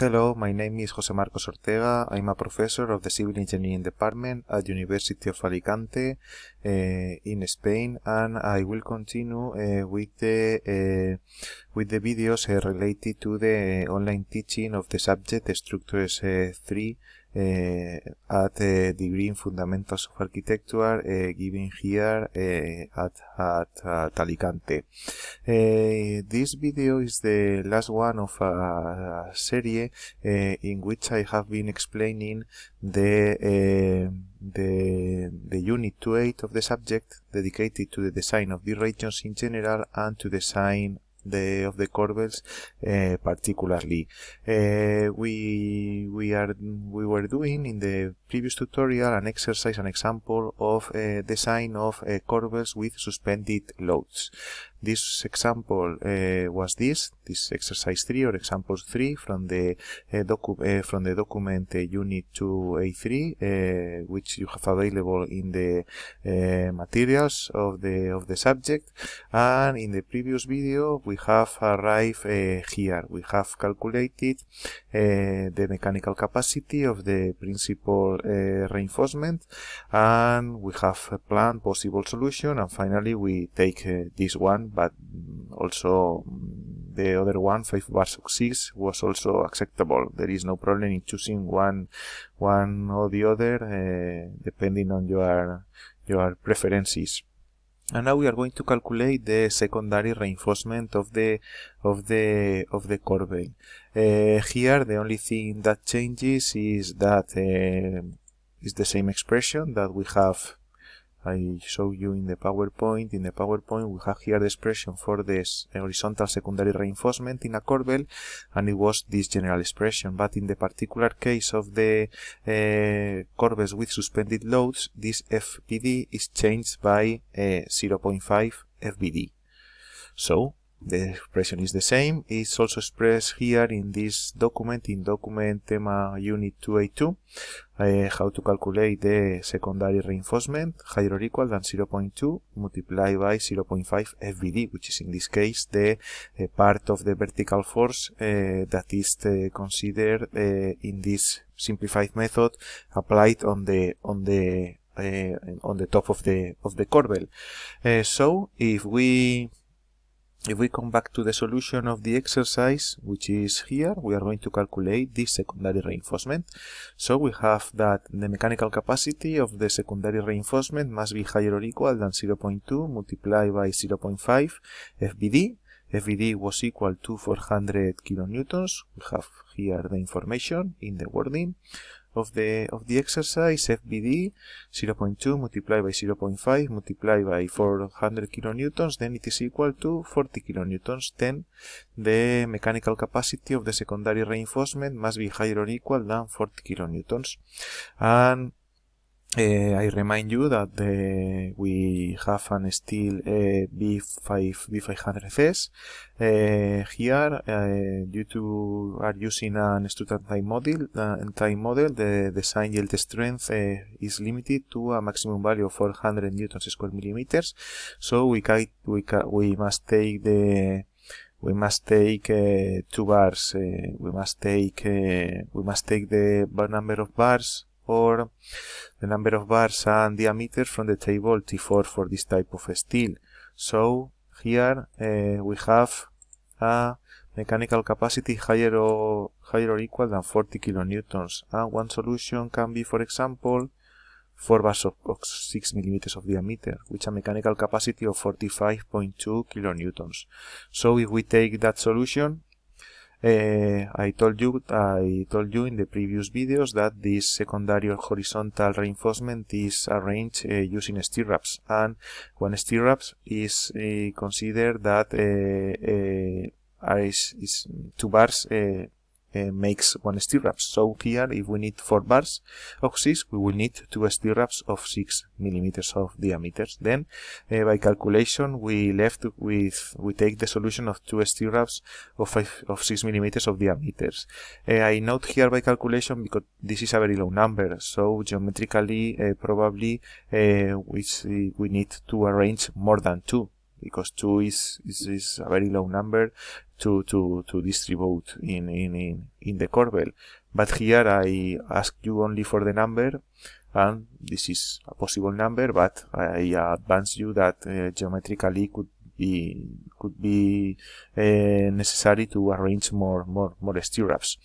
Hello, my name is José Marcos Ortega. I'm a professor of the Civil Engineering Department at University of Alicante uh, in Spain, and I will continue uh, with the uh, with the videos related to the online teaching of the subject Structures 3 Eh, at a eh, degree in Fundamentals of Architecture eh, given here at, at, Alicante. this video is the last one of a, series in which I have been explaining the the, the unit 2.8 of the subject dedicated to the design of the regions in general and to design the of the corbels uh, particularly uh, we we are we were doing in the previous tutorial an exercise an example of uh, design of uh, corbels with suspended loads this example was this this exercise 3 or example 3 from the from the document unit 2a3 which you have available in the materials of the of the subject and in the previous video we we have arrived eh, here. We have calculated eh, the mechanical capacity of the principal eh, reinforcement and we have planned possible solution and finally we take this one but mm, also mm, the other one, 5 bar 6, was also acceptable. There is no problem in choosing one, one or the other, uh, depending on your, your preferences and now we are going to calculate the secondary reinforcement of the of the of the core vein uh, here the only thing that changes is that uh, is the same expression that we have I show you in the PowerPoint. In the PowerPoint, we have here the expression for this horizontal secondary reinforcement in a corbel, and it was this general expression. But in the particular case of the uh, corbels with suspended loads, this FPD is changed by uh, 0.5 FBD. So the expression is the same. It's also expressed here in this document, in document tema unit 282, uh, eh, how to calculate the secondary reinforcement, higher or equal than 0.2 multiplied by 0.5 FBD, which is in this case the uh, part of the vertical force uh, that is considered in this simplified method applied on the on the on the top of the of the corbel. so if we if we come back to the solution of the exercise, which is here, we are going to calculate the secondary reinforcement. So we have that the mechanical capacity of the secondary reinforcement must be higher or equal than 0.2 multiplied by 0.5 FBD. FBD was equal to 400 kilonewtons. We have here the information in the wording of the of the exercise FBD 0.2 multiplied by 0.5 multiplied by 400 kilonewtons then it is equal to 40 kilonewtons then the mechanical capacity of the secondary reinforcement must be higher or equal than 40 kilonewtons and uh, I remind you that we have an steel uh, B5 500s fs here due eh, to are using an student time model uh, time model the design yield strength eh, is limited to a maximum value of 400 newtons square millimeters so we we we must take the we must take two bars we must take we must take the number of bars or the number of bars and diameter from the table T4 for this type of steel. So here uh, we have a mechanical capacity higher or, higher or equal than 40 kilonewtons. And one solution can be, for example, 4 bars of, of 6 millimeters of diameter, with a mechanical capacity of 45.2 kilonewtons. So if we take that solution, uh, I told you I told you in the previous videos that this secondary horizontal reinforcement is arranged uh, eh, using stirrups and when stirrups is uh, considered that is, is two bars uh, makes one steel wrap. So here, if we need 4 bars of 6, we will need 2 steel wraps of 6 millimeters of diameters. Then, uh, by calculation, we left with, we take the solution of 2 steel wraps of, five, of 6 millimeters of diameters. Uh, I note here by calculation because this is a very low number, so geometrically, probably, which we need to arrange more than 2 because two is, is, is a very low number to, to, to distribute in, in, in, in the corbel. But here I ask you only for the number and this is a possible number, but I advance you that uh, geometrically could be, could be uh, necessary to arrange more, more, more stirrups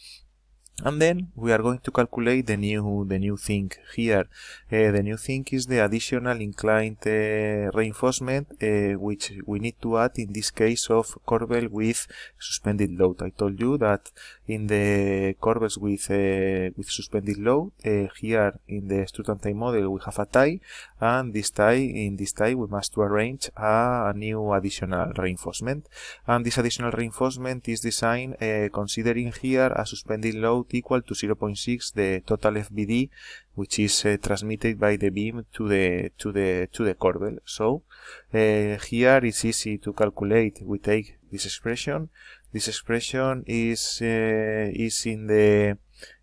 and then we are going to calculate the new the new thing here uh, the new thing is the additional inclined uh, reinforcement uh, which we need to add in this case of corbel with suspended load i told you that in the corbels with uh, with suspended load uh, here in the strut and tie model we have a tie and this tie in this tie we must arrange a, a new additional reinforcement and this additional reinforcement is designed uh, considering here a suspended load equal to 0.6 the total FBD which is uh, transmitted by the beam to the to the to the corbel. So uh, here it's easy to calculate. We take this expression. This expression is uh, is in the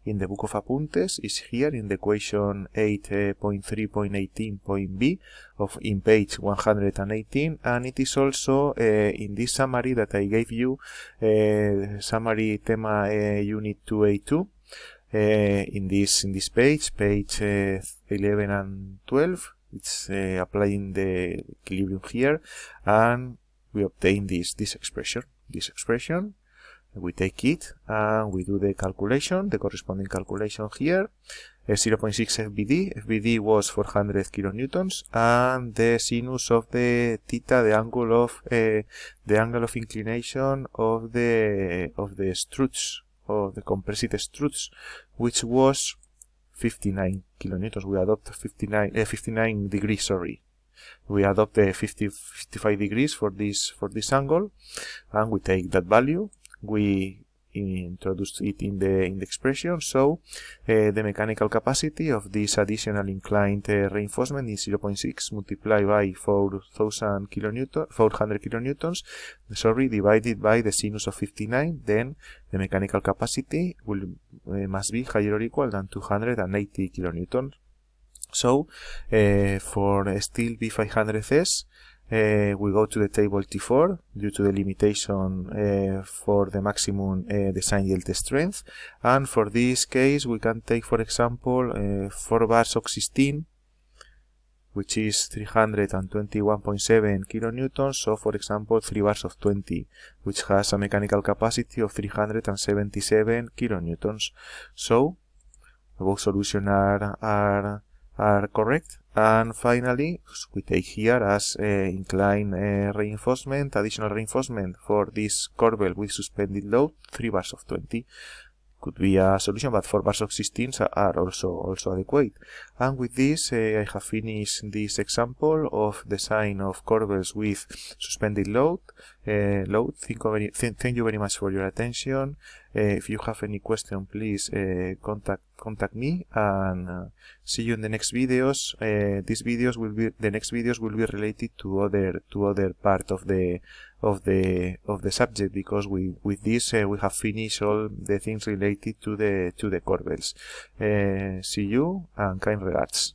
in the book of Apuntes is here in the equation 8.3.18.b of in page 118 and it is also uh, in this summary that I gave you uh, summary tema uh, unit 2A2 in this in this page page 11 and 12 it's applying the equilibrium here and we obtain this this expression this expression we take it and we do the calculation, the corresponding calculation here. Uh, 0.6 FBD, FBD was 400 kilonewtons, and the sinus of the theta, the angle of uh, the angle of inclination of the of the struts of the compressed struts, which was 59 kilonewtons. We adopt 59 uh, 59 degrees, sorry, we adopt the uh, 50, 55 degrees for this for this angle and we take that value we introduced it in the in the expression so uh, the mechanical capacity of this additional inclined uh, reinforcement is 0.6 multiplied by 4000 kilonewton 400 kilonewtons sorry divided by the sinus of 59 then the mechanical capacity will uh, must be higher or equal than 280 kilonewtons so for steel b500s uh, we go to the table T4 due to the limitation uh, for the maximum uh, design yield strength. And for this case, we can take, for example, uh, 4 bars of 16, which is 321.7 kilonewtons. So, for example, 3 bars of 20, which has a mechanical capacity of 377 kilonewtons. So, both solutions are, are are correct. And finally, we take here as uh, incline uh, reinforcement, additional reinforcement for this corbel with suspended load, 3 bars of 20 could be a solution, but 4 bars of 16 are also, also adequate. And with this, uh, I have finished this example of design of corbels with suspended load. Uh, load. Thank you very much for your attention. Eh, if you have any question, please eh, contact contact me and uh, see you in the next videos. Eh, these videos will be the next videos will be related to other to other part of the of the of the subject because we with this we have finished all the things related to the to the corbels. see you and kind regards.